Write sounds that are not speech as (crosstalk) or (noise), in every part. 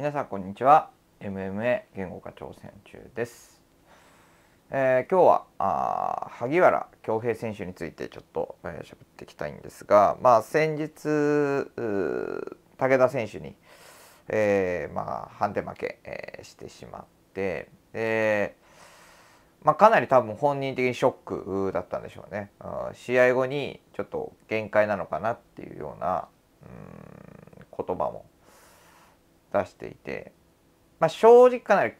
皆さんこんにちは MMA 言語化挑戦中です、えー、今日はあ萩原恭平選手についてちょっと喋、えー、っていきたいんですが、まあ、先日武田選手に、えー、まあ、判定負け、えー、してしまって、えまあ、かなり多分本人的にショックだったんでしょうね。試合後にちょっと限界なのかなっていうようなうん言葉も出していて、まあ、正直かなり、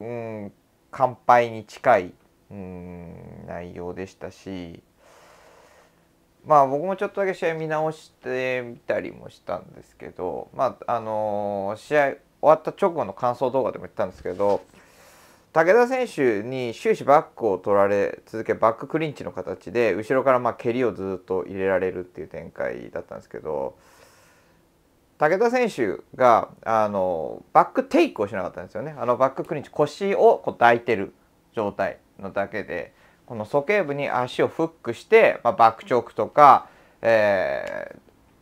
うん、乾杯に近い、うん、内容でしたし、まあ僕もちょっとだけ試合見直してみたりもしたんですけど、まあ、あのー、試合終わった直後の感想動画でも言ったんですけど、武田選手に終始バックを取られ続けバッククリンチの形で後ろからまあ蹴りをずっと入れられるっていう展開だったんですけど武田選手があのバックテイクをしなかったんですよねあのバッククリンチ腰をこう抱いてる状態のだけでこの鼠径部に足をフックして、まあ、バックチョークとか、え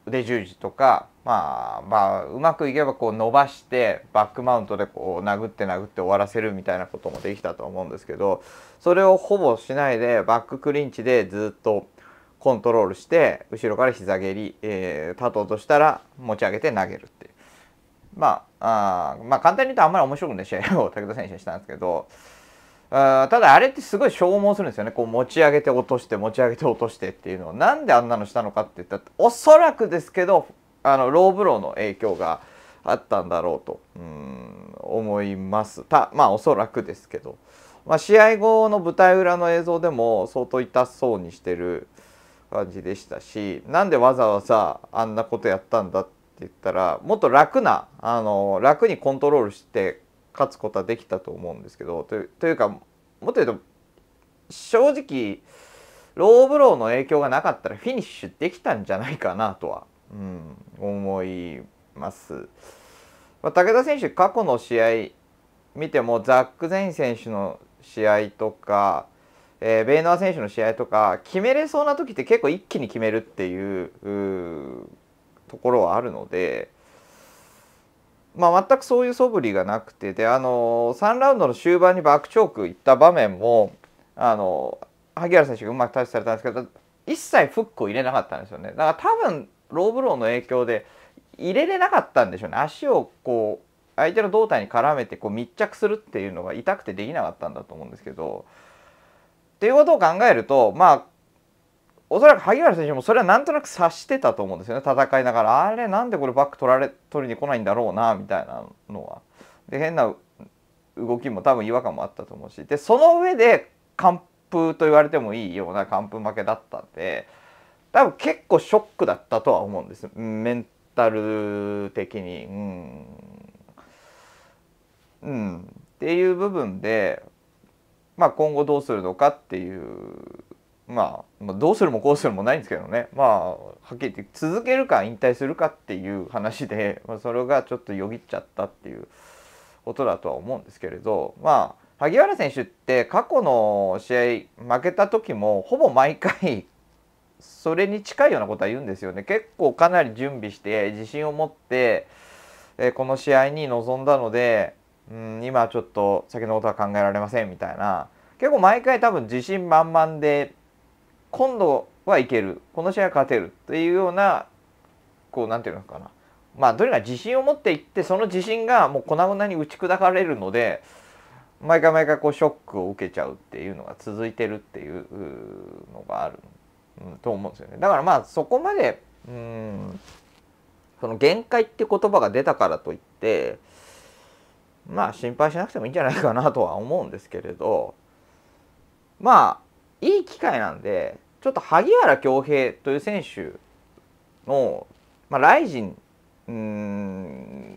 ー、腕十字とか、まあ、まあうまくいけばこう伸ばしてバックマウントでこう殴って殴って終わらせるみたいなこともできたと思うんですけどそれをほぼしないでバッククリンチでずっとコントロールして後ろから膝蹴り、えー、立とうとしたら持ち上げて投げるっていうまああまあ簡単に言うとあんまり面白くない試合を (laughs) 武田選手はしたんですけどあただあれってすごい消耗するんですよねこう持ち上げて落として持ち上げて落としてっていうのをなんであんなのしたのかって言ったらおそらくですけどあのローブローの影響があったんだろうとうん思いますたまあおそらくですけど、まあ、試合後の舞台裏の映像でも相当痛そうにしてる感じでしたしなんでわざわざあんなことやったんだって言ったらもっと楽なあの楽にコントロールして勝つことはできたと思うんですけどというかもっと言うと正直ローブローの影響がなかったらフィニッシュできたんじゃないかなとは、うん、思います。まあ、武田選手過去の試合見てもザック・ゼイン選手の試合とかえー、ベイノー選手の試合とか決めれそうな時って結構一気に決めるっていうところはあるので、まあ、全くそういう素振りがなくてであの3ラウンドの終盤にバックチョークいった場面もあの萩原選手がうまく対処されたんですけど一切フックを入れなかったんですよねだから多分ローブローの影響で入れれなかったんでしょうね足をこう相手の胴体に絡めてこう密着するっていうのが痛くてできなかったんだと思うんですけど。っていうことを考えるとまあおそらく萩原選手もそれはなんとなく察してたと思うんですよね戦いながらあれなんでこれバック取られ取りに来ないんだろうなみたいなのは。で変な動きも多分違和感もあったと思うしでその上で完封と言われてもいいような完封負けだったんで多分結構ショックだったとは思うんですメンタル的に。うん、うん、っていう部分でまあ、今後どうするのかっていうまあ、どうするもこうするもないんですけどねまあはっきり言って続けるか引退するかっていう話で、(laughs) まあ、それがちょっとよぎっちゃったっていうことだとは思うんですけれどまあ萩原選手って過去の試合負けた時もほぼ毎回それに近いようなことは言うんですよね結構かなり準備して自信を持ってこの試合に臨んだのでうん今はちょっと先のことは考えられませんみたいな結構毎回多分自信満々で今度はいけるこの試合は勝てるっていうようなこう何て言うのかなまあどれが自信を持っていってその自信がもう粉々に打ち砕かれるので毎回毎回こうショックを受けちゃうっていうのが続いてるっていうのがある、うん、と思うんですよね。だからまあそこまでうんその限界って言葉が出たからといってまあ心配しなくてもいいんじゃないかなとは思うんですけれどまあいい機会なんでちょっと萩原恭平という選手の、まあ、ライジン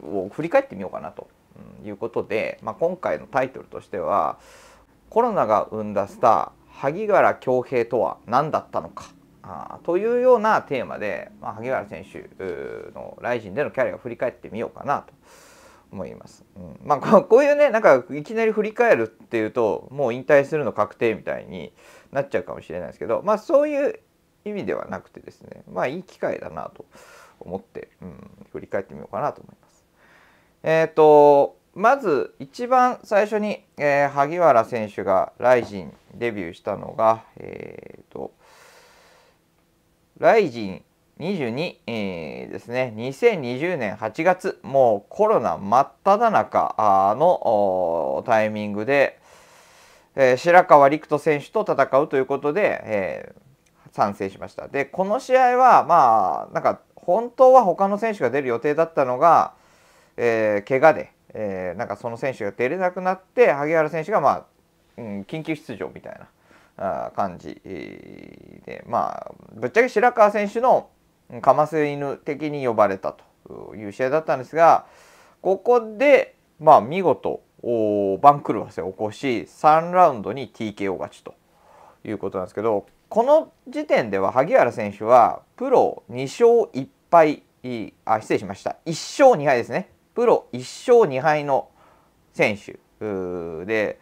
を振り返ってみようかなということで、まあ、今回のタイトルとしては「コロナが生んだスター萩原恭平とは何だったのか」あというようなテーマで、まあ、萩原選手のライジンでのキャリアを振り返ってみようかなと。思います。うん、まあこういうねなんかいきなり振り返るっていうともう引退するの確定みたいになっちゃうかもしれないですけどまあそういう意味ではなくてですねまあいい機会だなと思って、うん、振り返ってみようかなと思います。えっ、ー、とまず一番最初に、えー、萩原選手がライジンデビューしたのがえっ、ー、とライジン22、えー、ですね、2020年8月、もうコロナ真っ只中のタイミングで、えー、白川陸斗選手と戦うということで、えー、参しました。で、この試合は、まあ、なんか、本当は他の選手が出る予定だったのが、えー、怪我で、えー、なんかその選手が出れなくなって、萩原選手が、まあ、うん、緊急出場みたいな。感じでまあぶっちゃけ白川選手のかませ犬的に呼ばれたという試合だったんですがここで、まあ、見事番狂わせを起こし3ラウンドに TKO 勝ちということなんですけどこの時点では萩原選手はプロ2勝1敗あ失礼しました1勝2敗ですねプロ1勝2敗の選手で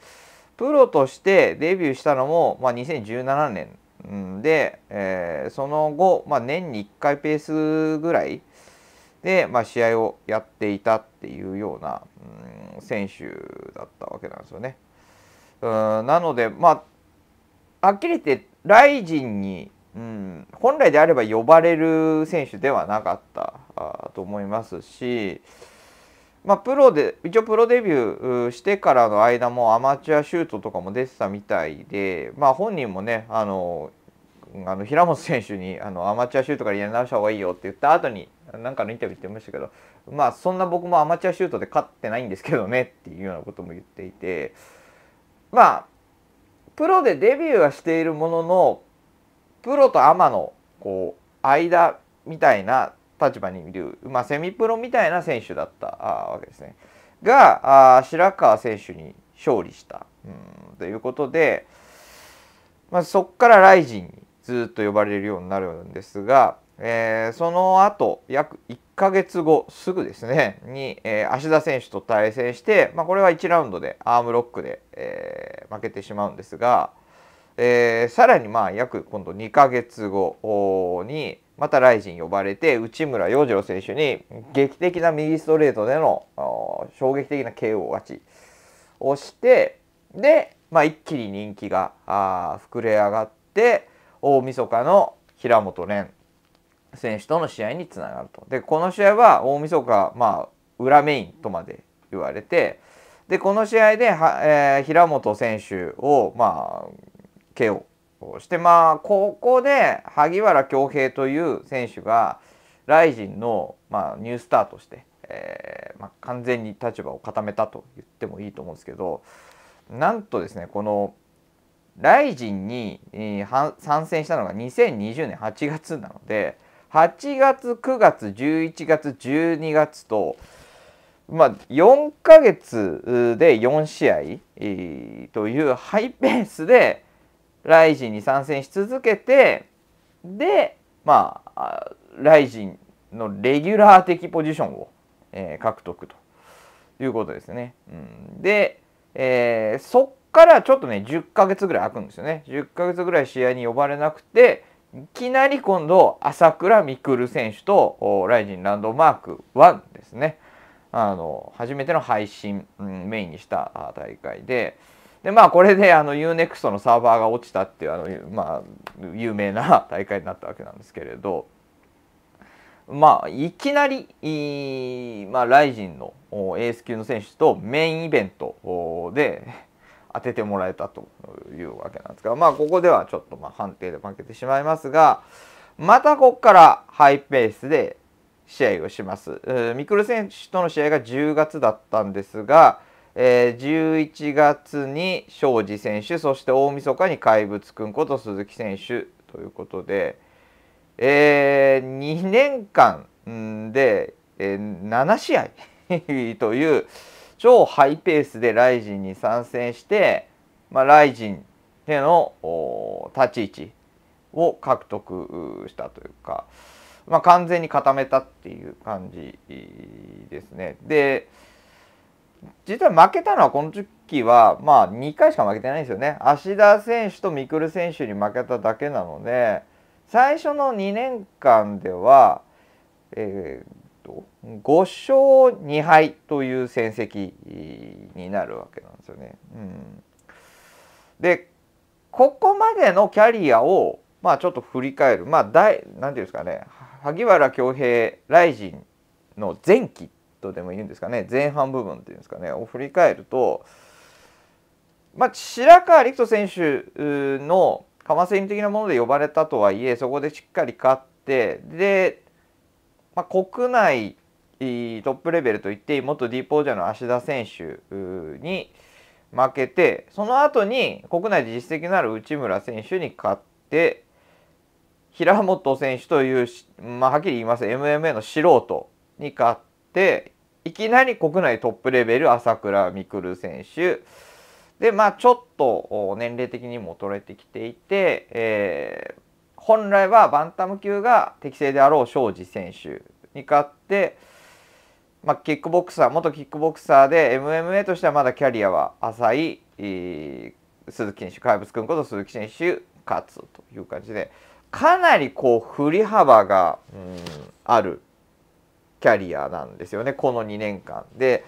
プロとしてデビューしたのも、まあ、2017年で、えー、その後、まあ、年に1回ペースぐらいで、まあ、試合をやっていたっていうような、うん、選手だったわけなんですよね。うんなので、まあ、はっきり言ってライジンに、うん、本来であれば呼ばれる選手ではなかったと思いますし、まあ、プロで一応プロデビューしてからの間もアマチュアシュートとかも出てたみたいで、まあ、本人もねあのあの平本選手にあのアマチュアシュートからやり直した方がいいよって言った後に何かのインタビュー言ってましたけど、まあ、そんな僕もアマチュアシュートで勝ってないんですけどねっていうようなことも言っていてまあプロでデビューはしているもののプロとアマのこう間みたいな立場にいる、まあ、セミプロみたいな選手だったわけですね。があ白川選手に勝利したうんということで、まあ、そこからライジンにずっと呼ばれるようになるんですが、えー、その後約1ヶ月後すぐですねに、えー、芦田選手と対戦して、まあ、これは1ラウンドでアームロックで、えー、負けてしまうんですが。えー、さらにまあ約今度2ヶ月後にまたライジン呼ばれて内村洋次郎選手に劇的な右ストレートでの衝撃的な KO 勝ちをしてで、まあ、一気に人気が膨れ上がって大晦日の平本蓮選手との試合につながると。でこの試合は大晦日まあ裏メインとまで言われてでこの試合では、えー、平本選手をまあけをしてまあここで萩原恭平という選手がライジンの、まあ、ニュースターとして、えーまあ、完全に立場を固めたと言ってもいいと思うんですけどなんとですねこのライジンに、えー、参戦したのが2020年8月なので8月9月11月12月とまあ、4ヶ月で4試合というハイペースでライジンに参戦し続けてでまあライジンのレギュラー的ポジションを、えー、獲得ということですね。うん、で、えー、そっからちょっとね10ヶ月ぐらい空くんですよね。10ヶ月ぐらい試合に呼ばれなくていきなり今度朝倉未来選手とライジンランドマーク1ですね。あの初めての配信、うん、メインにした大会で、でまあこれであの UNEXT のサーバーが落ちたっていうあの、まあ、有名な (laughs) 大会になったわけなんですけれどまあいきなり、まあ、ライジンのエース級の選手とメインイベントで当ててもらえたというわけなんですがまあここではちょっとまあ判定で負けてしまいますがまたここからハイペースで試合をします。ミクル選手との試合が10月だったんですが、えー、11月に庄司選手そして大晦日に怪物くんこと鈴木選手ということで、えー、2年間で、えー、7試合 (laughs) という超ハイペースでライジンに参戦して、まあ、ライジンでの立ち位置を獲得したというか、まあ、完全に固めたっていう感じですね。で実は負けたのはこの時は、まあ、2回しか負けてないんですよね芦田選手とク来選手に負けただけなので最初の2年間では、えーと、と5勝2敗という戦績になるわけなんですよね。うん、でここまでのキャリアを、まあ、ちょっと振り返るまあ何て言うんですかね萩原恭平ライジンの前期とでも言うんですかね前半部分っていうんですかねを振り返ると、まあ、白川陸斗選手の鎌戦的なもので呼ばれたとはいえそこでしっかり勝ってで、まあ、国内トップレベルといって元ディージャーの芦田選手に負けてその後に国内で実績のある内村選手に勝って平本選手という、まあ、はっきり言います MMA の素人に勝っ、いきなり国内トップレベル朝倉未来選手でまあちょっと年齢的にも取れてきていて、えー、本来はバンタム級が適正であろう庄司選手に勝って、まあ、キックボクサー元キックボクサーで MMA としてはまだキャリアは浅い、えー、鈴木選手怪物君こと鈴木選手勝つという感じでかなりこう振り幅が、うん、あるキャリアなんですよねこの2年間で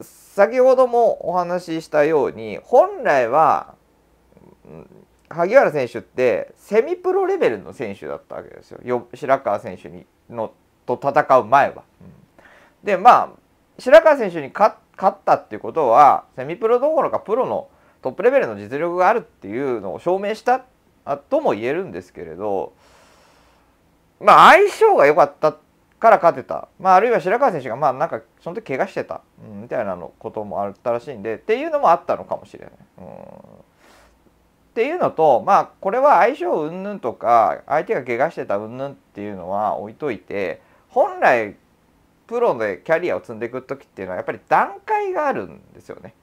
先ほどもお話ししたように本来は、萩原選手ってセミプロレベルの選手だったわけですよ白川選手にのと戦う前は。でまあ白川選手に勝ったっていうことはセミプロどころかプロのトップレベルの実力があるっていうのを証明したとも言えるんですけれどまあ相性が良かったっから勝てた、まあ、あるいは白川選手がまあなんかその時怪我してた、うん、みたいなのこともあったらしいんでっていうのもあったのかもしれない。うんっていうのとまあこれは相性云々とか相手が怪我してた云々っていうのは置いといて本来プロでキャリアを積んでいく時っていうのはやっぱり段階があるんですよね。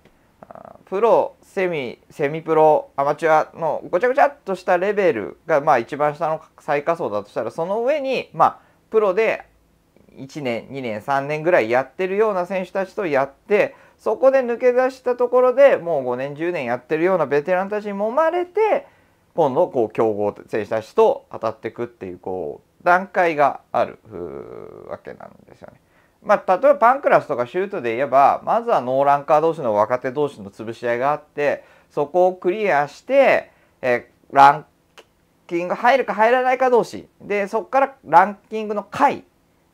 プロセミセミプロアマチュアのごちゃごちゃっとしたレベルがまあ一番下の最下層だとしたらその上にまあプロで1年2年3年ぐらいやってるような選手たちとやってそこで抜け出したところでもう5年10年やってるようなベテランたちに揉まれて今度こう強豪選手たちと当たっていくっていうこう段階があるわけなんですよね。まあ、例えばパンクラスとかシュートで言えばまずはノーランカー同士の若手同士の潰し合いがあってそこをクリアして、えランキング入るか入らないか同士でそこからランキングの下位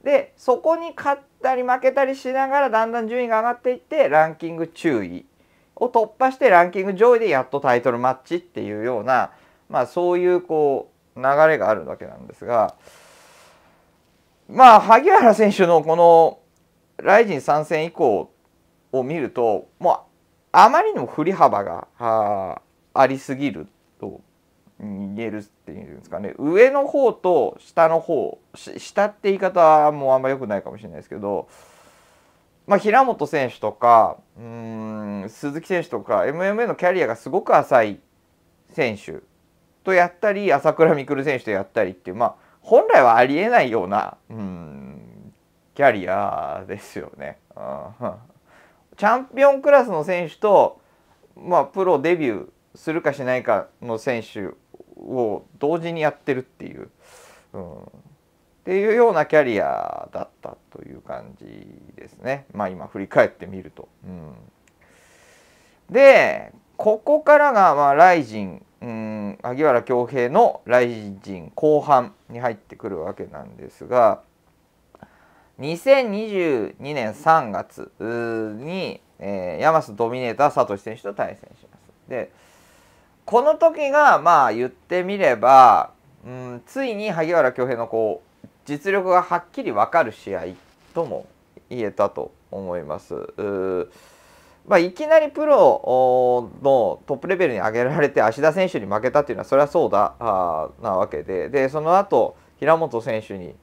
でそこに勝ったり負けたりしながらだんだん順位が上がっていってランキング注意を突破してランキング上位でやっとタイトルマッチっていうような、まあ、そういうこう流れがあるわけなんですがまあ萩原選手のこのライジン参戦以降を見るともうあまりにも振り幅がありすぎると言えるっていうんですかね上の方と下の方下って言い方はもうあんま良くないかもしれないですけど、まあ、平本選手とかうん鈴木選手とか MMA のキャリアがすごく浅い選手とやったり朝倉未来選手とやったりっていう、まあ、本来はありえないようなうんキャリアですよね。チャンピオンクラスの選手と、まあ、プロデビューするかしないかの選手を同時にやってるっていう、うん、っていうようなキャリアだったという感じですねまあ今振り返ってみると。うん、でここからがまあライジン、うん、萩原恭平のライジン後半に入ってくるわけなんですが2022年3月に、えー、ヤマスドミネーターサトシ選手と対戦します。でこの時がまあ言ってみれば、うん、ついに萩原恭平のこう実力がはっきり分かる試合とも言えたと思います。まあ、いきなりプロのトップレベルに上げられて芦田選手に負けたっていうのはそれはそうだあなわけででその後平本選手に、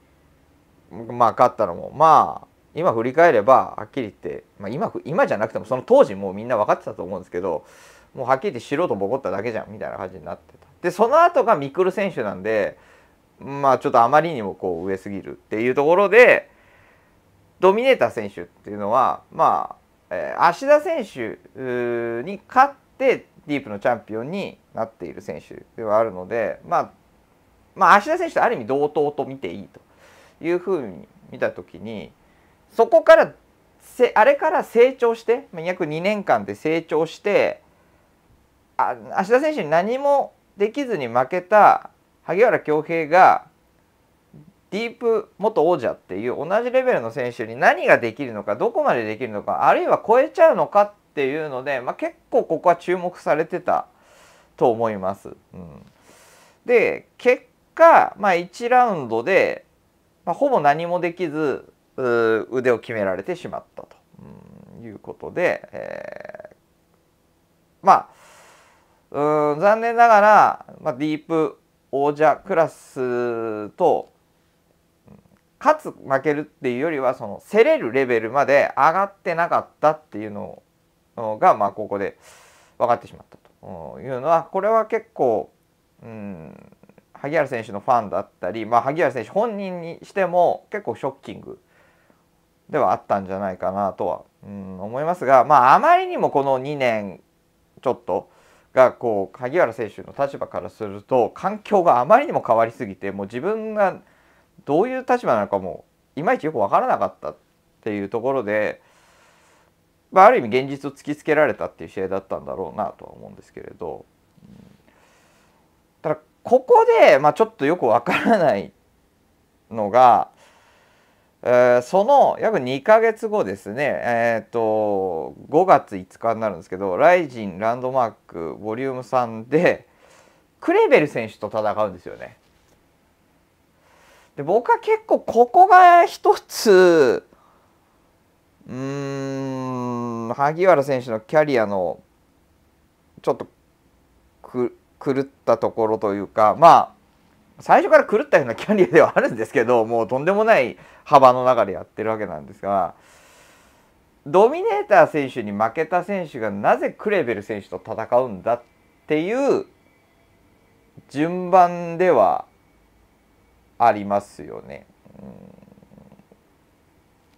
まあ、勝ったのもまあ今振り返ればはっきり言って、まあ今、今今じゃなくてもその当時もうみんな分かってたと思うんですけどもうはっきり言って素人ボコっただけじゃんみたいな感じになってたでその後がミクル選手なんでまあちょっとあまりにもこう上すぎるっていうところでドミネーター選手っていうのはまあ、えー、芦田選手に勝ってディープのチャンピオンになっている選手ではあるのでまあまあ芦田選手とある意味同等と見ていいというふうに見た時にそこからせあれから成長して約2年間で成長してあ芦田選手に何もできずに負けた萩原恭平がディープ元王者っていう同じレベルの選手に何ができるのかどこまでできるのかあるいは超えちゃうのかっていうので、まあ、結構ここは注目されてたと思います。うん、で結果、まあ、1ラウンドで、まあ、ほぼ何もできず腕を決められてしまったと、うん、いうことで、えー、まあうん残念ながら、まあ、ディープ王者クラスと勝つ負けるっていうよりはその競れるレベルまで上がってなかったっていうのが、まあ、ここで分かってしまったというのはこれは結構、うん、萩原選手のファンだったり、まあ、萩原選手本人にしても結構ショッキングではあったんじゃないかなとは、うん、思いますが、まあ、あまりにもこの2年ちょっと。がこう萩原選手の立場からすると環境があまりにも変わりすぎてもう自分がどういう立場なのかもいまいちよく分からなかったっていうところで、まあ、ある意味現実を突きつけられたっていう試合だったんだろうなとは思うんですけれど、ただここで、まあ、ちょっとよく分からないのがその約2か月後ですね、えーと、5月5日になるんですけど「ライジンランドマークボリューム3でクレベル選手と戦うんですよね。で僕は結構ここが一つうん萩原選手のキャリアのちょっと狂ったところというかまあ最初から狂ったようなキャリアではあるんですけど (laughs) もうとんでもない幅の中でやってるわけなんですがドミネーター選手に負けた選手がなぜクレベル選手と戦うんだっていう順番ではありますよね。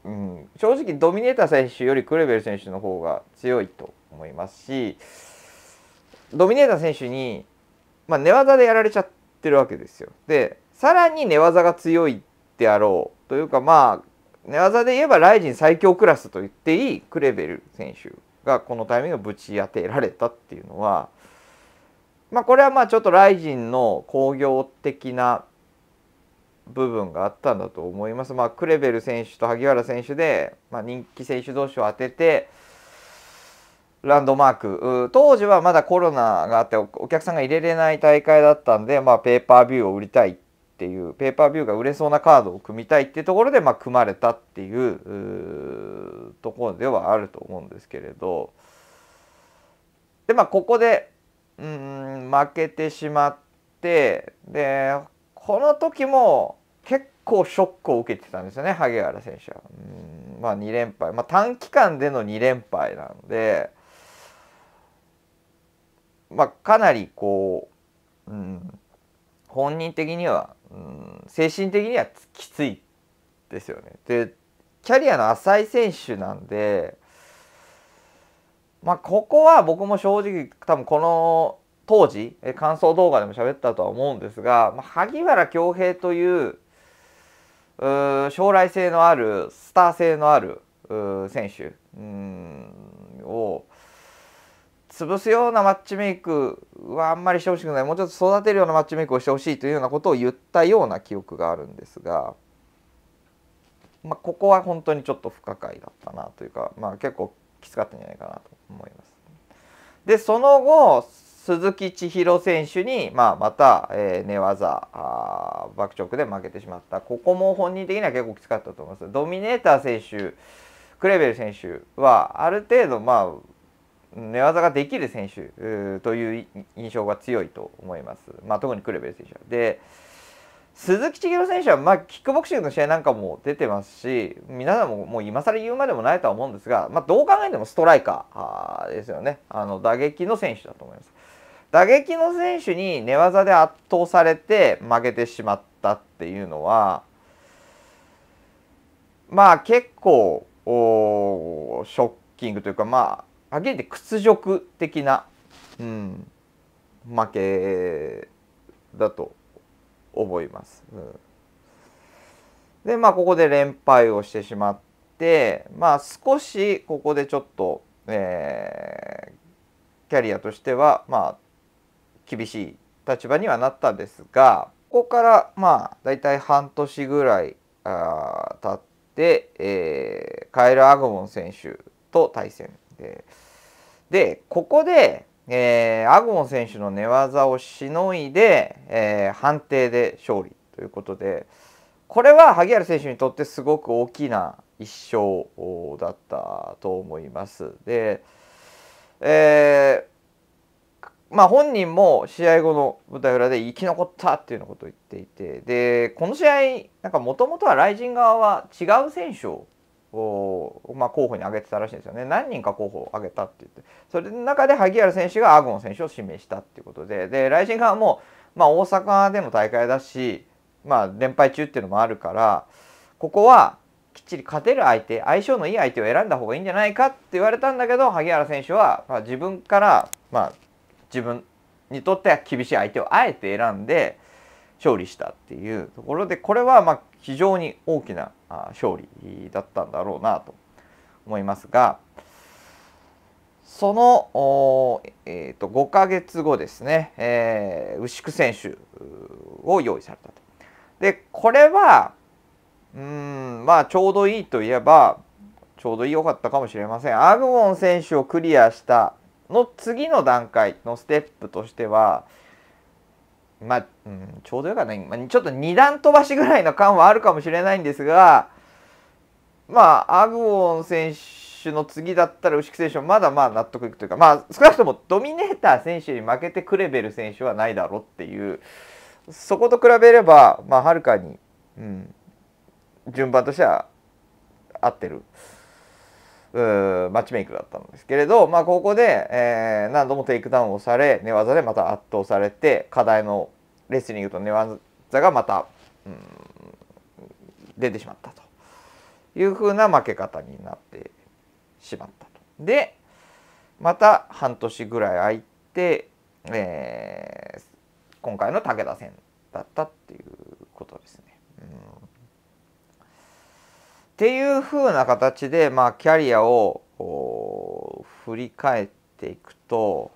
うん、うん、正直ドミネーター選手よりクレベル選手の方が強いと思いますしドミネーター選手に、まあ、寝技でやられちゃって。ってるわけですよ。でさらに寝技が強いであろうというかまあ寝技で言えばライジン最強クラスと言っていいクレベル選手がこのタイミングをぶち当てられたっていうのは、まあ、これはまあちょっとライジンの工業的な部分があったんだと思います。まあ、クレベル選手と萩原選手で、まあ、人気選手同士を当ててランドマーク当時はまだコロナがあってお客さんが入れれない大会だったんで、まあ、ペーパービューを売りたいっていうペーパービューが売れそうなカードを組みたいっていうところで、まあ、組まれたっていうところではあると思うんですけれどでまあここでうん負けてしまってでこの時も結構ショックを受けてたんですよね萩原選手は。うんまあ、2連敗、まあ、短期間での2連敗なんで。まあ、かなりこう、うん、本人的には、うん、精神的にはきついですよね。でキャリアの浅い選手なんで、まあ、ここは僕も正直多分この当時感想動画でも喋ったとは思うんですが、まあ、萩原恭平という将来性のあるスター性のある選手を潰すようなマッチメイクはあんまりしてほしくないもうちょっと育てるようなマッチメイクをしてほしいというようなことを言ったような記憶があるんですが、まあ、ここは本当にちょっと不可解だったなというか、まあ、結構きつかったんじゃないかなと思います。でその後鈴木千尋選手に、まあ、また、えー、寝技あバックチョークで負けてしまったここも本人的には結構きつかったと思いますドミネーター選手クレベル選手はある程度まあ寝技ができる選手という印象が強いと思います、まあ、特にクレベル選手は。で鈴木千尋選手は、まあ、キックボクシングの試合なんかも出てますし皆さんももう今更言うまでもないとは思うんですが、まあ、どう考えてもストライカーですよねあの打撃の選手だと思います。打撃の選手に寝技で圧倒されて負けてしまったっていうのはまあ結構ショッキングというかまあはっきり言って屈辱的な、うん、負けだと思います。うん、でまあここで連敗をしてしまってまあ少しここでちょっと、えー、キャリアとしてはまあ厳しい立場にはなったんですがここからまあ大体半年ぐらいあ経って、えー、カエル・アグモン選手と対戦ででここで、えー、アゴン選手の寝技をしのいで、えー、判定で勝利ということでこれは萩原選手にとってすごく大きな一勝だったと思います。で、えー、まあ、本人も試合後の舞台裏で生き残ったっていうようなことを言っていてでこの試合なんかもともとはライジン側は違う選手をまあ、候補に挙げてたらしいんですよね何人か候補を挙げたって言ってそれの中で萩原選手がアゴン選手を指名したっていうことでで来神側も、まあ、大阪での大会だし、まあ、連敗中っていうのもあるからここはきっちり勝てる相手相性のいい相手を選んだ方がいいんじゃないかって言われたんだけど萩原選手は、まあ、自分から、まあ、自分にとっては厳しい相手をあえて選んで勝利したっていうところでこれはまあ非常に大きな勝利だったんだろうなと思いますがその、えーと、5か月後ですね、えー、牛久選手を用意されたと。でこれはうんまあちょうどいいといえばちょうど良かったかもしれません。アグウォン選手をクリアしたの次の段階のステップとしてはまあ、うん、ちょうどよかった。まあ、ちょっと二段飛ばしぐらいの感はあるかもしれないんですが、まあ、アグオン選手の次だったら牛久選手はまだまあ納得いくというか、まあ、少なくともドミネーター選手に負けてクレベル選手はないだろうっていう、そこと比べれば、まあ、はるかに、うん、順番としては合ってる。うマッチメイクだったんですけれど、まあ、ここで、えー、何度もテイクダウンをされ寝技でまた圧倒されて課題のレスリングと寝技がまた、うん、出てしまったというふうな負け方になってしまったと。でまた半年ぐらい空いて、えー、今回の武田戦だったっていうことですね。っていうふうな形で、まあ、キャリアを振り返っていくと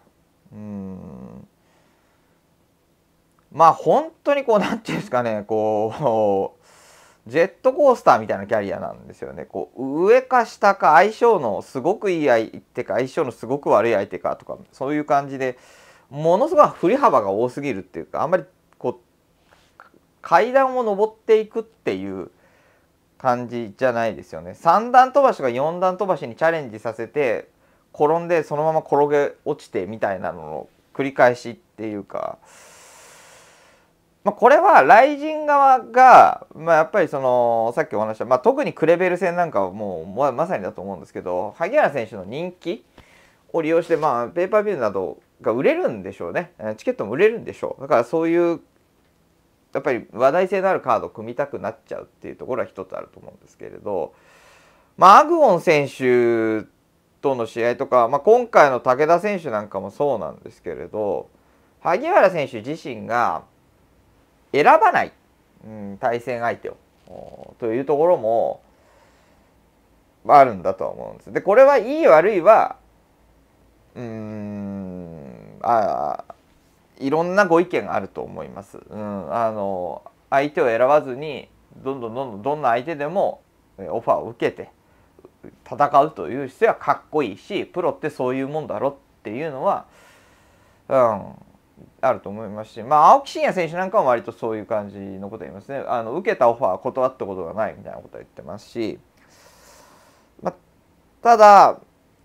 うんまあ本当にこう何て言うんですかねこうジェットコースターみたいなキャリアなんですよね。こう上か下か相性のすごくいい相手か相性のすごく悪い相手かとかそういう感じでものすごい振り幅が多すぎるっていうかあんまりこう階段を上っていくっていう感じじゃないですよね。3段飛ばしとか4段飛ばしにチャレンジさせて転んでそのまま転げ落ちてみたいなのの繰り返しっていうか。まあ、これは雷神側が、まあ、やっぱりそのさっきお話した、まあ、特にクレベル戦なんかはもうまさにだと思うんですけど萩原選手の人気を利用して、まあ、ペーパービューなどが売れるんでしょうねチケットも売れるんでしょうだからそういうやっぱり話題性のあるカードを組みたくなっちゃうっていうところは一つあると思うんですけれど、まあ、アグオン選手との試合とか、まあ、今回の武田選手なんかもそうなんですけれど萩原選手自身が選ばない、うん、対戦相手をというところもあるんだと思うんです。でこれはいい悪いはうんあいろんなご意見あると思います。うん、あの相手を選ばずにどんどんどんどんどんな相手でもオファーを受けて戦うという姿勢はかっこいいしプロってそういうもんだろっていうのは、うん、あると思いますし、まあ、青木真也選手なんかは割とそういう感じのこと言いますねあの受けたオファー断ったことがないみたいなことは言ってますし、まあ、ただ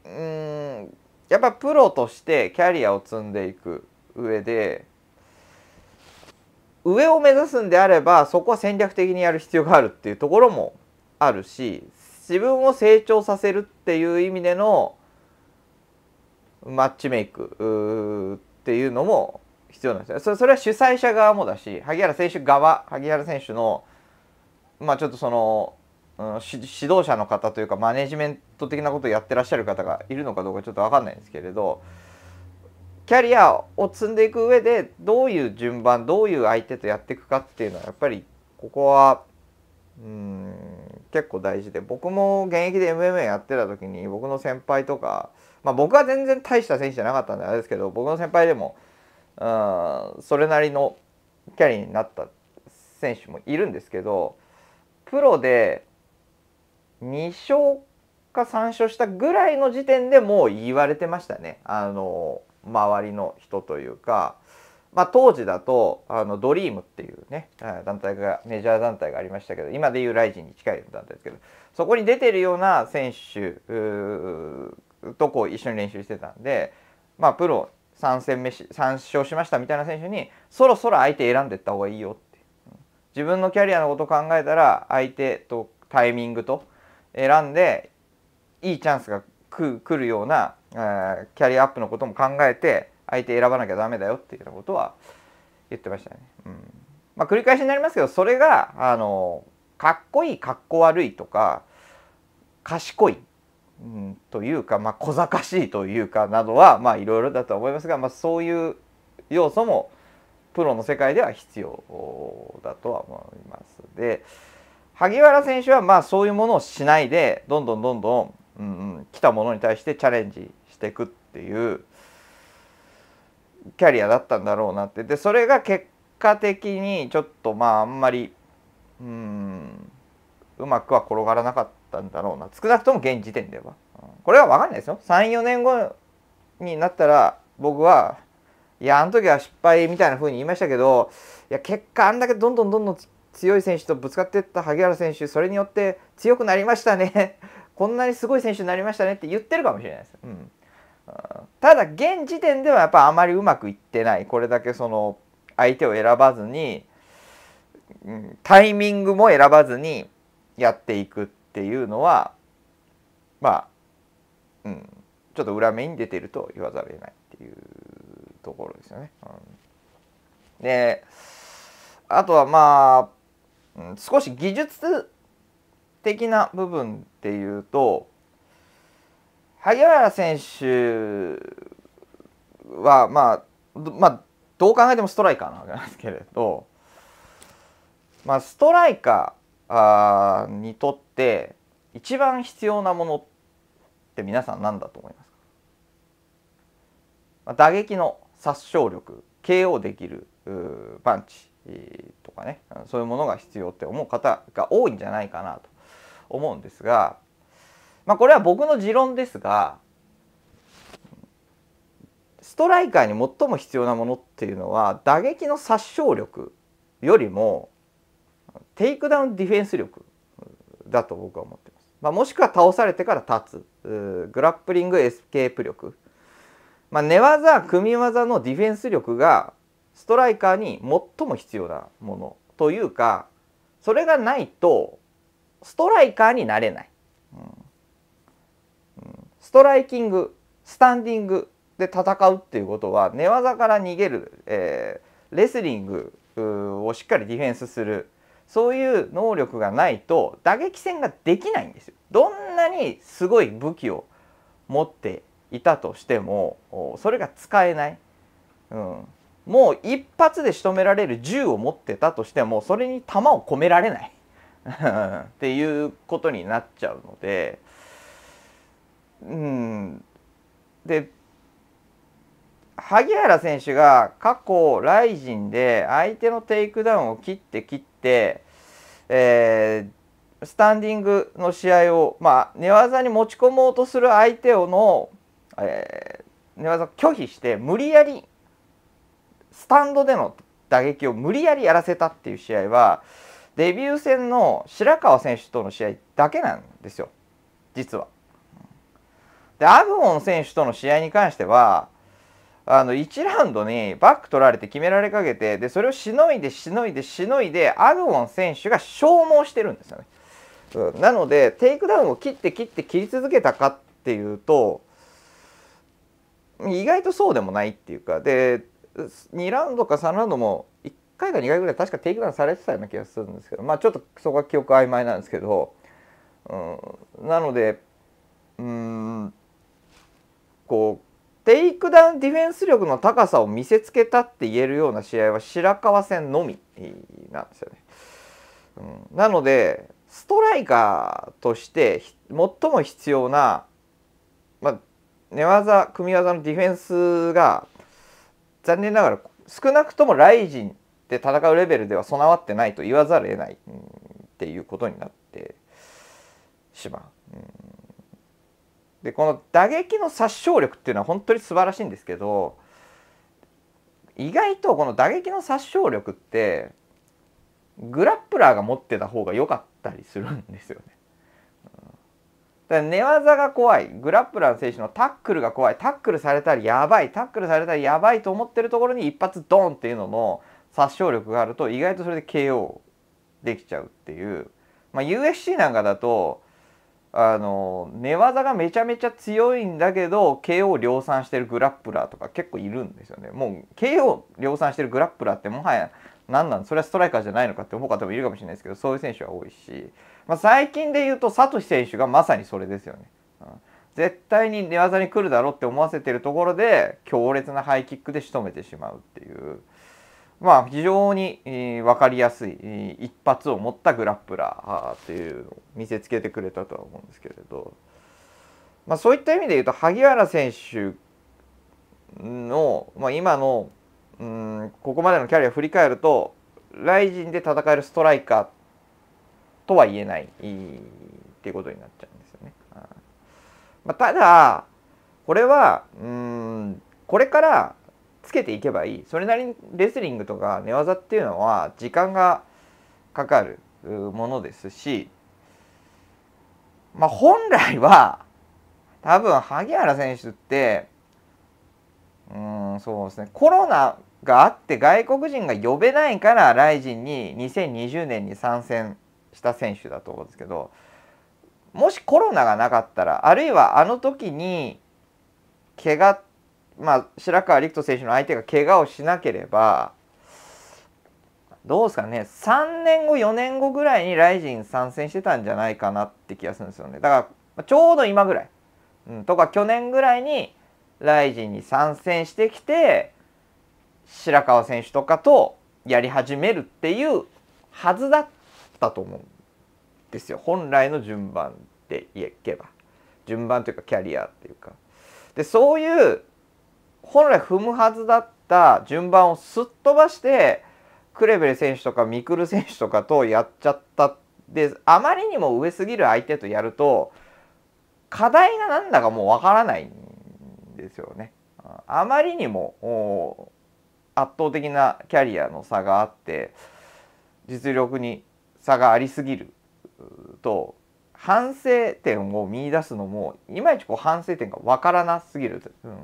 うんやっぱプロとしてキャリアを積んでいく上で上を目指すんであればそこは戦略的にやる必要があるっていうところもあるし自分を成長させるっていう意味でのマッチメイクっていうのも必要なんですよそれは主催者側もだし萩原選手側萩原選手のまあちょっとその、うん、指導者の方というかマネジメント的なことをやってらっしゃる方がいるのかどうかちょっと分かんないんですけれどキャリアを積んでいく上でどういう順番どういう相手とやっていくかっていうのはやっぱりここはうん結構大事で僕も現役で MMA やってた時に僕の先輩とか、まあ、僕は全然大した選手じゃなかったんであれですけど僕の先輩でもそれなりのキャリーになった選手もいるんですけどプロで2勝か3勝したぐらいの時点でもう言われてましたねあの周りの人というか、まあ、当時だとあのドリームっていうね団体がメジャー団体がありましたけど今でいうライジンに近い団体ですけどそこに出てるような選手とこう一緒に練習してたんで、まあ、プロ3戦目し3勝しましたみたいな選手にそろそろ相手選んでいった方がいいよって自分のキャリアのこと考えたら相手とタイミングと選んでいいチャンスがく来るような、えー、キャリアアップのことも考えて相手選ばなきゃダメだよっていうようなことは言ってましたね。うんまあ、繰り返しになりますけどそれがあのかっこいいかっこ悪いとか賢いうん、というか、まあ、小賢しいというかなどは、まいろいろだとは思いますが、まあ、そういう要素もプロの世界では必要だとは思います。で萩原選手はまあそういうものをしないでどんどんどんどん、うんうん、来たものに対してチャレンジしていくっていうキャリアだったんだろうなってでそれが結果的にちょっとまああんまりうんうまくは転がらなかった。ったんだろうな少なくとも現時点では、うん、これは分かんないですよ34年後になったら僕はいやあの時は失敗みたいな風に言いましたけどいや結果あんだけどんどんどんどん強い選手とぶつかっていった萩原選手それによって強くなりましたね (laughs) こんなにすごい選手になりましたねって言ってるかもしれないです、うん、ただ現時点ではやっぱあまりうまくいってないこれだけその相手を選ばずにタイミングも選ばずにやっていくっていうのはまあ、うん、ちょっと裏目に出てると言わざるを得ないっていうところですよね。うん、であとはまあ、うん、少し技術的な部分っていうと萩原選手はまあまあどう考えてもストライカーなわけなんですけれど、まあ、ストライカーあにとって一番必要なものって皆さん何だと思いますか打撃の殺傷力 KO できるパンチとかねそういうものが必要って思う方が多いんじゃないかなと思うんですが、まあ、これは僕の持論ですがストライカーに最も必要なものっていうのは打撃の殺傷力よりもテイクダウンディフェンス力だと僕は思ってます。まあ、もしくは倒されてから立つグラップリングエスケープ力、まあ、寝技組み技のディフェンス力がストライカーに最も必要なものというかそれがないとストライカーになれない、うん、ストライキングスタンディングで戦うっていうことは寝技から逃げる、えー、レスリングをしっかりディフェンスするそういう能力がないと打撃戦ができないんですよ。どんなにすごい武器を持っていたとしてもそれが使えない、うん、もう一発で仕留められる銃を持ってたとしてもそれに弾を込められない (laughs) っていうことになっちゃうのでうんで萩原選手が過去ライジンで相手のテイクダウンを切って切って、えー、スタンディングの試合を、まあ、寝技に持ち込もうとする相手をの、えー、寝技を拒否して無理やりスタンドでの打撃を無理やりやらせたっていう試合はデビュー戦の白川選手との試合だけなんですよ実は。でアグオン選手との試合に関してはあの1ラウンドにバック取られて決められかけてでそれをしのいでしのいでしのいでアグオン選手が消耗してるんですよね、うん、なのでテイクダウンを切って切って切り続けたかっていうと意外とそうでもないっていうかで2ラウンドか3ラウンドも1回か2回ぐらい確かテイクダウンされてたような気がするんですけどまあちょっとそこは記憶曖昧なんですけど、うん、なのでうんこうテイクダウンディフェンス力の高さを見せつけたって言えるような試合は白河戦のみなんですよね。うん、なのでストライカーとして最も必要な、まあ、寝技組み技のディフェンスが残念ながら少なくともライジンで戦うレベルでは備わってないと言わざるを得ない、うん、っていうことになってしまう。うんでこの打撃の殺傷力っていうのは本当に素晴らしいんですけど意外とこの打撃の殺傷力ってグラップラーが持ってた方が良かったりするんですよね。だから寝技が怖いグラップラーの選手のタックルが怖いタックルされたらやばいタックルされたらやばいと思ってるところに一発ドンっていうのの殺傷力があると意外とそれで KO できちゃうっていう、まあ、UFC なんかだとあの寝技がめちゃめちゃ強いんだけど KO 量産してるグラップラーとか結構いるんですよねもう KO 量産してるグラップラーってもはや何なんそれはストライカーじゃないのかって思う方もいるかもしれないですけどそういう選手は多いし、まあ、最近で言うとサトシ選手がまさにそれですよね、うん、絶対に寝技に来るだろうって思わせてるところで強烈なハイキックで仕留めてしまうっていう。まあ、非常に、え分かりやすい、一発を持ったグラップラーというのを見せつけてくれたとは思うんですけれど、まあ、そういった意味で言うと萩原選手の、まあ、今のうんここまでのキャリアを振り返るとライジンで戦えるストライカーとは言えないっていうことになっちゃうんですよね。まあ、ただこれはうんこれからつけていけばいいそれなりにレスリングとか寝技っていうのは時間がかかるものですしまあ本来は多分萩原選手ってうんそうですねコロナがあって外国人が呼べないからライジンに2020年に参戦した選手だと思うんですけどもしコロナがなかったらあるいはあの時に怪我まあ、白川陸斗選手の相手が怪我をしなければ、どうですかね、3年後、4年後ぐらいにライジン参戦してたんじゃないかなって気がするんですよね。だから、ちょうど今ぐらい、うん、とか去年ぐらいにライジンに参戦してきて、白川選手とかとやり始めるっていうはずだったと思うんですよ。本来の順番でいけば。順番というかキャリアっていうか。で、そういう本来踏むはずだった順番をすっ飛ばしてクレベル選手とかミクル選手とかとやっちゃったであまりにも上すぎる相手とやると課題が何だかもうわからないんですよね。あまりにも圧倒的なキャリアの差があって実力に差がありすぎると反省点を見いだすのもいまいちこう反省点がわからなすぎる。うん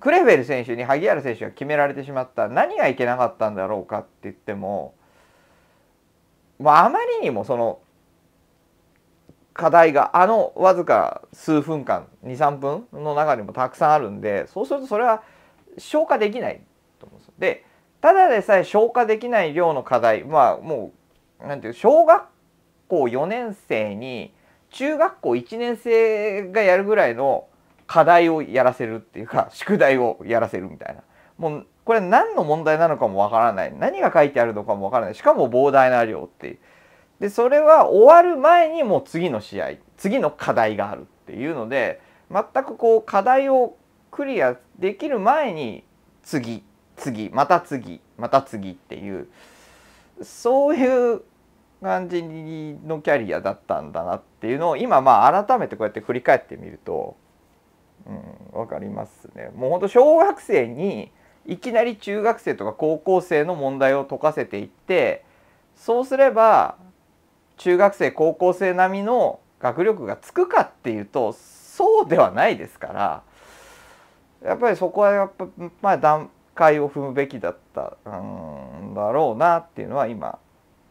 クレフェル選手に萩原選手が決められてしまった何がいけなかったんだろうかって言っても、まあ、あまりにもその課題があのわずか数分間23分の中にもたくさんあるんでそうするとそれは消化できないと思うんですでただでさえ消化できない量の課題まあもうなんていう小学校4年生に中学校1年生がやるぐらいの課題をやらせるっていうか宿題をやらせるみたいなもうこれ何の問題なのかもわからない何が書いてあるのかもわからないしかも膨大な量っていうでそれは終わる前にもう次の試合次の課題があるっていうので全くこう課題をクリアできる前に次次また次また次っていうそういう感じのキャリアだったんだなっていうのを今まあ改めてこうやって振り返ってみるとうん、分かりますねもうほんと小学生にいきなり中学生とか高校生の問題を解かせていってそうすれば中学生高校生並みの学力がつくかっていうとそうではないですからやっぱりそこはやっぱ、まあ、段階を踏むべきだったんだろうなっていうのは今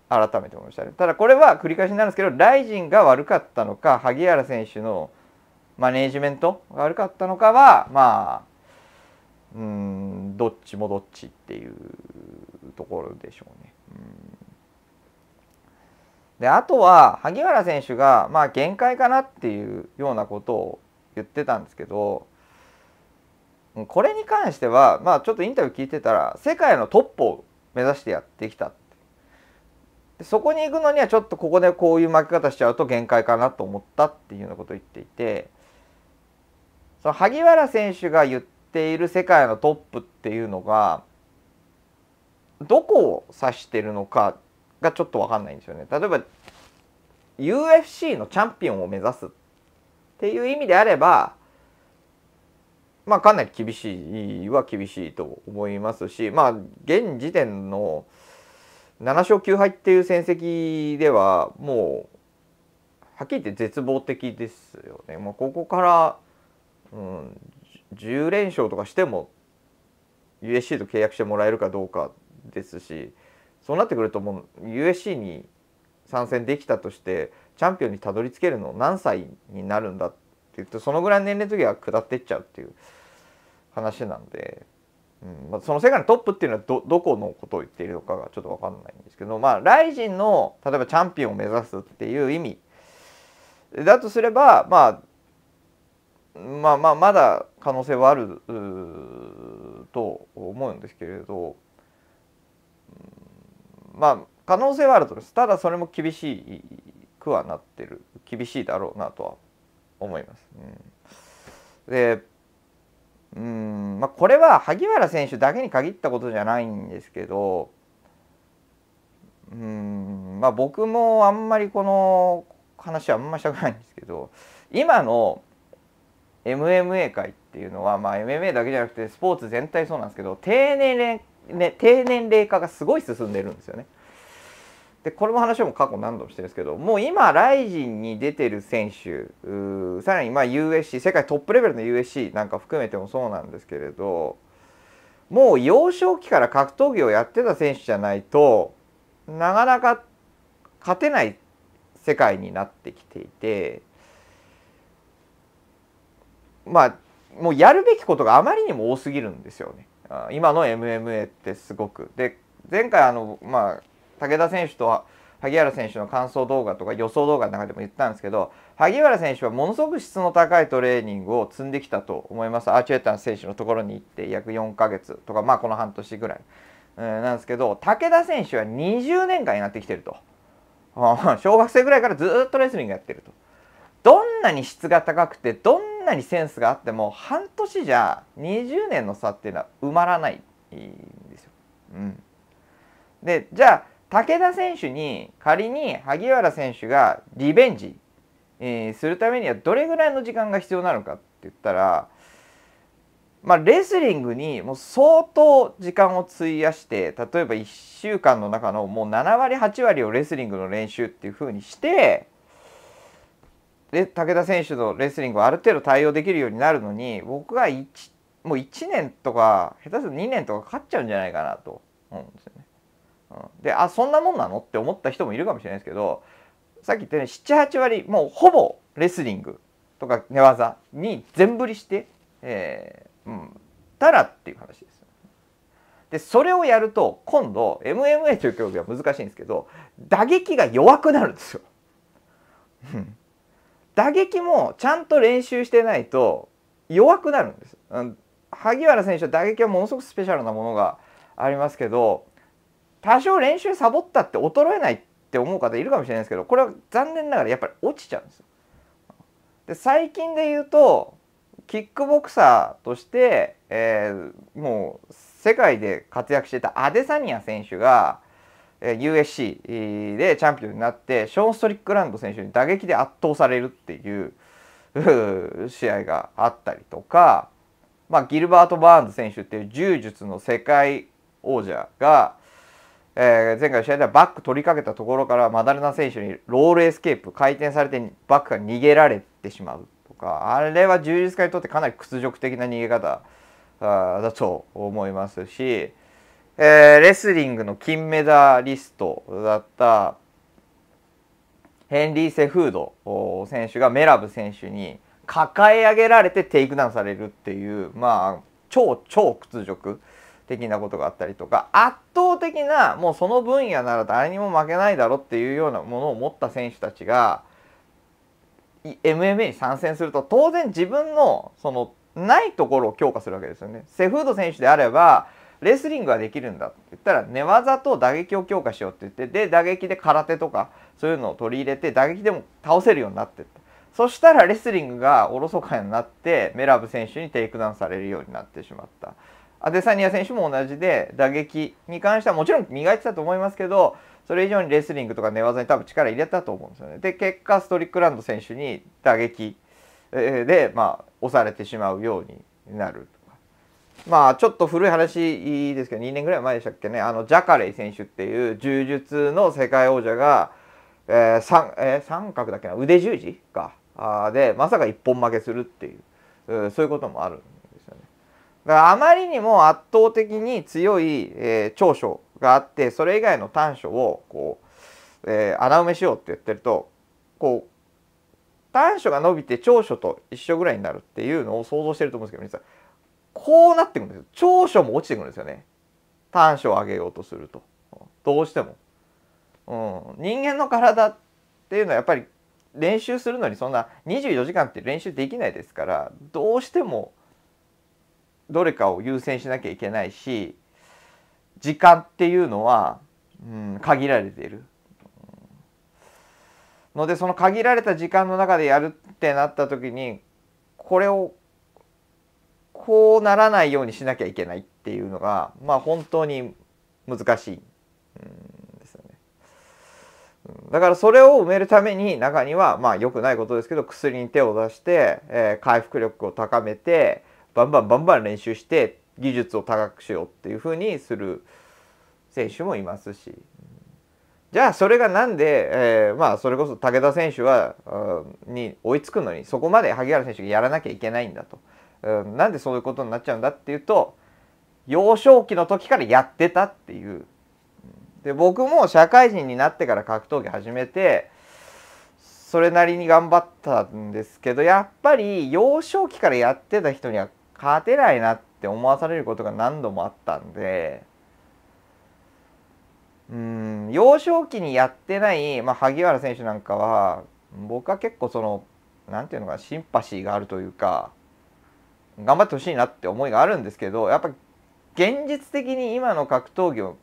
改めて思いましたね。ただこれは繰り返しになるんですけどライジンが悪かったのか萩原選手のマネージメントが悪かったのかはまあうんどっちもどっちっていうところでしょうね。うんであとは萩原選手が、まあ、限界かなっていうようなことを言ってたんですけどこれに関しては、まあ、ちょっとインタビュー聞いてたら世界のトップを目指してやってきたそこに行くのにはちょっとここでこういう負け方しちゃうと限界かなと思ったっていうようなことを言っていてその萩原選手が言っている世界のトップっていうのがどこを指してるのかがちょっと分かんないんですよね。例えば UFC のチャンピオンを目指すっていう意味であればまあかなり厳しいは厳しいと思いますしまあ現時点の7勝9敗っていう戦績ではもうはっきり言って絶望的ですよね。まあ、ここからうん、10連勝とかしても USC と契約してもらえるかどうかですしそうなってくるともう USC に参戦できたとしてチャンピオンにたどり着けるの何歳になるんだって言ってそのぐらいの年齢の時は下ってっちゃうっていう話なんで、うんまあ、その世界のトップっていうのはどどこのことを言っているのかがちょっと分かんないんですけどまあライジンの例えばチャンピオンを目指すっていう意味だとすればまあまあまあまだ可能性はあると思うんですけれどまあ可能性はあるとですただそれも厳しくはなってる厳しいだろうなとは思います。うん、でうんまあ、これは萩原選手だけに限ったことじゃないんですけどうんまあ僕もあんまりこの話はあんましたくないんですけど今の MMA 界っていうのは、まあ、MMA だけじゃなくてスポーツ全体そうなんですけど低年齢、ね、低年齢化がすごい進んでるんですよね。でこれも話も過去何度もしてるんですけどもう今ライジンに出てる選手さらにま USC 世界トップレベルの USC なんか含めてもそうなんですけれどもう幼少期から格闘技をやってた選手じゃないとなかなか勝てない世界になってきていてまあもうやるべきことがあまりにも多すぎるんですよね。今の MMA ってすごく。で前回あの、まあ、武田選手と萩原選手の感想動画とか予想動画の中でも言ったんですけど萩原選手はものすごく質の高いトレーニングを積んできたと思いますアーチュエタン選手のところに行って約4ヶ月とかまあこの半年ぐらい、えなんですけど武田選手は20年間やってきてると小学生ぐらいからずっとレスリングやってるとどんなに質が高くてどんなにセンスがあっても半年じゃ20年の差っていうのは埋まらないんですよ。うん、でじゃあ武田選手に仮に萩原選手がリベンジ、えー、するためにはどれぐらいの時間が必要なのかって言ったら、まあ、レスリングにもう相当時間を費やして例えば1週間の中のもう7割8割をレスリングの練習っていうふうにして武田選手のレスリングはある程度対応できるようになるのに僕は 1, もう1年とか下手すると2年とかかかっちゃうんじゃないかなと思うんですよね。うん、であそんなもんなのって思った人もいるかもしれないですけどさっき言ったように78割もうほぼレスリングとか寝技に全振りして、えーうん、たらっていう話です。でそれをやると今度 MMA という競技は難しいんですけど打撃が弱くなるんですよ。打撃もちゃんと練習してないと弱くなるんです。萩原選手は打撃はものすごくスペシャルなものがありますけど多少練習サボったって衰えないって思う方いるかもしれないですけどこれは残念ながらやっぱり落ちちゃうんです。で最近で言うとキックボクサーとして、えー、もう世界で活躍してたアデサニア選手が USC でチャンピオンになってショーン・ストリックランド選手に打撃で圧倒されるっていう (laughs) 試合があったりとか、まあ、ギルバート・バーンズ選手っていう柔術の世界王者が、えー、前回の試合ではバック取りかけたところからマダルナ選手にロールエスケープ回転されてバックが逃げられてしまうとかあれは柔術家にとってかなり屈辱的な逃げ方だと思いますし。えー、レスリングの金メダリストだったヘンリー・セフード選手がメラブ選手に抱え上げられてテイクダウンされるっていう、まあ、超超屈辱的なことがあったりとか圧倒的なもうその分野なら誰にも負けないだろっていうようなものを持った選手たちが MMA に参戦すると当然自分のそのないところを強化するわけですよね。セフード選手であればレスリングはできるんだって言ったら寝技と打撃を強化しようって言ってで打撃で空手とかそういうのを取り入れて打撃でも倒せるようになってったそしたらレスリングがおろそかになってメラブ選手にテイクダウンされるようになってしまったアデサニア選手も同じで打撃に関してはもちろん磨いてたと思いますけどそれ以上にレスリングとか寝技に多分力入れたと思うんですよねで結果ストリックランド選手に打撃で、まあ、押されてしまうようになるまあちょっと古い話ですけど2年ぐらい前でしたっけねあのジャカレイ選手っていう柔術の世界王者が、えー三えー、三角だっけな腕十字かあでまさか一本負けするっていう、そういうこともあるんですよね。だからあまりにも圧倒的に強い、えー、長所があってそれ以外の短所をこう、えー、穴埋めしようって言ってるとこう短所が伸びて長所と一緒ぐらいになるっていうのを想像してると思うんですけど皆さんこうなってくるんですよ長所も落ちてくるんですよね短所を上げようとするとどうしても、うん、人間の体っていうのはやっぱり練習するのにそんな24時間って練習できないですからどうしてもどれかを優先しなきゃいけないし時間っていうのは、うん、限られている。のでその限られた時間の中でやるってなった時にこれをこうならないようにしなきゃいけないっていうのが、まあ、本当に難しいんですよね。だからそれを埋めるために中にはまあ良くないことですけど薬に手を出して、えー、回復力を高めてバンバンバンバン練習して技術を高くしようっていうふうにする選手もいますしじゃあそれがなんで、えー、まあそれこそ武田選手はに追いつくのにそこまで萩原選手がやらなきゃいけないんだと。うん、なんでそういうことになっちゃうんだっていうと幼少期の時からやってたっていうで僕も社会人になってから格闘技始めてそれなりに頑張ったんですけどやっぱり幼少期からやってた人には勝てないなって思わされることが何度もあったんでうん幼少期にやってない、まあ、萩原選手なんかは僕は結構その何て言うのかシンパシーがあるというか頑張ってほしいなって思いがあるんですけどやっぱ現実的に今の格闘技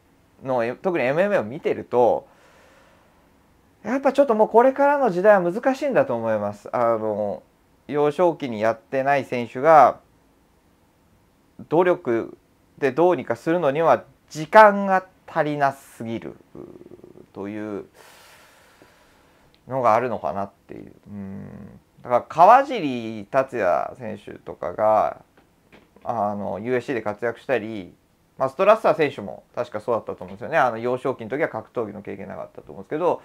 の特に MMA を見てるとやっぱちょっともうこれからの時代は難しいんだと思います。あの幼少期にやってない選手が努力でどうにかするのには時間が足りなすぎるというのがあるのかなっていう。うんだから川尻達也選手とかがあの USC で活躍したり、まあ、ストラッサー選手も確かそうだったと思うんですよねあの幼少期の時は格闘技の経験なかったと思うんですけど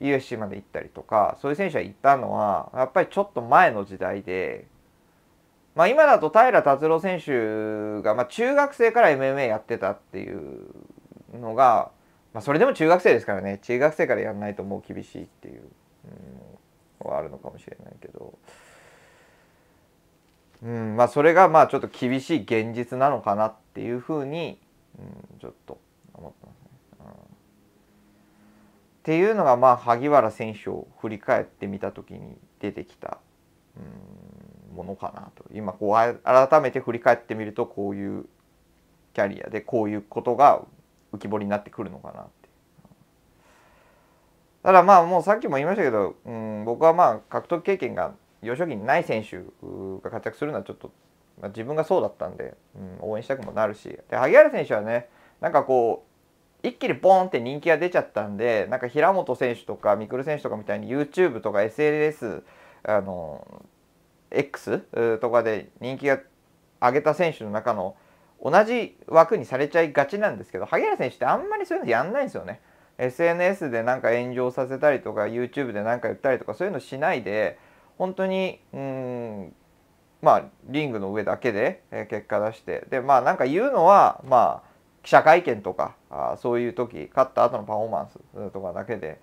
USC まで行ったりとかそういう選手が行ったのはやっぱりちょっと前の時代で、まあ、今だと平達郎選手が、まあ、中学生から MMA やってたっていうのが、まあ、それでも中学生ですからね中学生からやらないともう厳しいっていう。うんはあるのかもしれないけど、うんまあ、それがまあちょっと厳しい現実なのかなっていうふうに、うん、ちょっと思ってますね。うん、っていうのがまあ萩原選手を振り返ってみた時に出てきた、うん、ものかなと今こう改めて振り返ってみるとこういうキャリアでこういうことが浮き彫りになってくるのかなってただまあもうさっきも言いましたけど、うん、僕はまあ獲得経験が幼少期にない選手が活躍するのはちょっと、まあ、自分がそうだったんで、うん、応援したくもなるしで萩原選手はねなんかこう一気にボーンって人気が出ちゃったんでなんか平本選手とかみくる選手とかみたいに YouTube とか SNS あの X とかで人気が上げた選手の中の同じ枠にされちゃいがちなんですけど萩原選手ってあんまりそういうのやんないんですよね。SNS でなんか炎上させたりとか YouTube で何か言ったりとかそういうのしないで本当にうんまあリングの上だけで結果出してでまあなんか言うのはまあ記者会見とかあそういう時勝った後のパフォーマンスとかだけで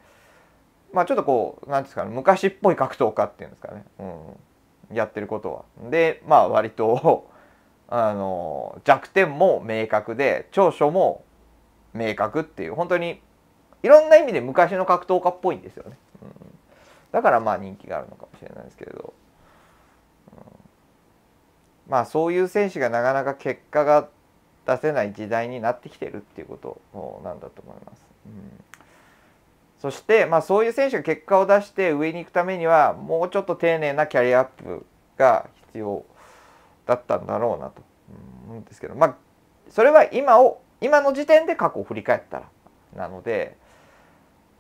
まあちょっとこう何ですかね昔っぽい格闘家っていうんですかね、うん、やってることは。でまあ割と (laughs) あの弱点も明確で長所も明確っていう本当にいろんな意味で昔の格闘家っぽいんですよね、うん、だからまあ人気があるのかもしれないですけれど、うん、まあそういう選手がなかなか結果が出せない時代になってきてるっていうことなんだと思います。うんそして、まあ、そういう選手が結果を出して上に行くためにはもうちょっと丁寧なキャリアアップが必要だったんだろうなと思うんですけど、まあ、それは今を今の時点で過去を振り返ったらなので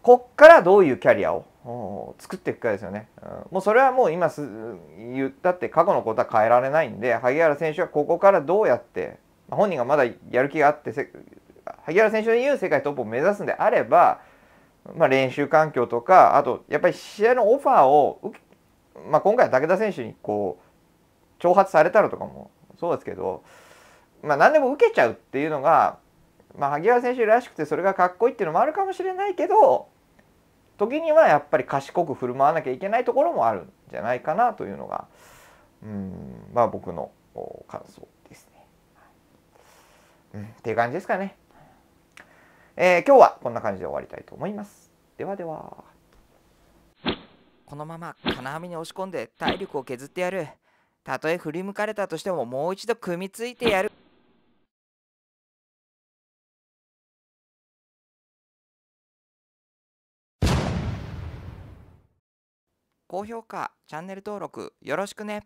こっからどういうキャリアを作っていくかですよね。もうそれはもう今言ったって過去のことは変えられないんで萩原選手はここからどうやって本人がまだやる気があって萩原選手の言う世界トップを目指すんであれば、まあ、練習環境とかあとやっぱり試合のオファーを、まあ、今回は武田選手にこう挑発されたらとかもそうですけど、まあ、何でも受けちゃうっていうのが、まあ、萩原選手らしくてそれがかっこいいっていうのもあるかもしれないけど時にはやっぱり賢く振る舞わなきゃいけないところもあるんじゃないかなというのがうんまあ僕の感想ですね。うん、っていう感じですかね。えー、今日はこんな感じで終わりたいと思います。ではでは。このまま金網に押し込んで体力を削ってやる。たとえ振り向かれたとしてももう一度組みついてやる。高評価、チャンネル登録よろしくね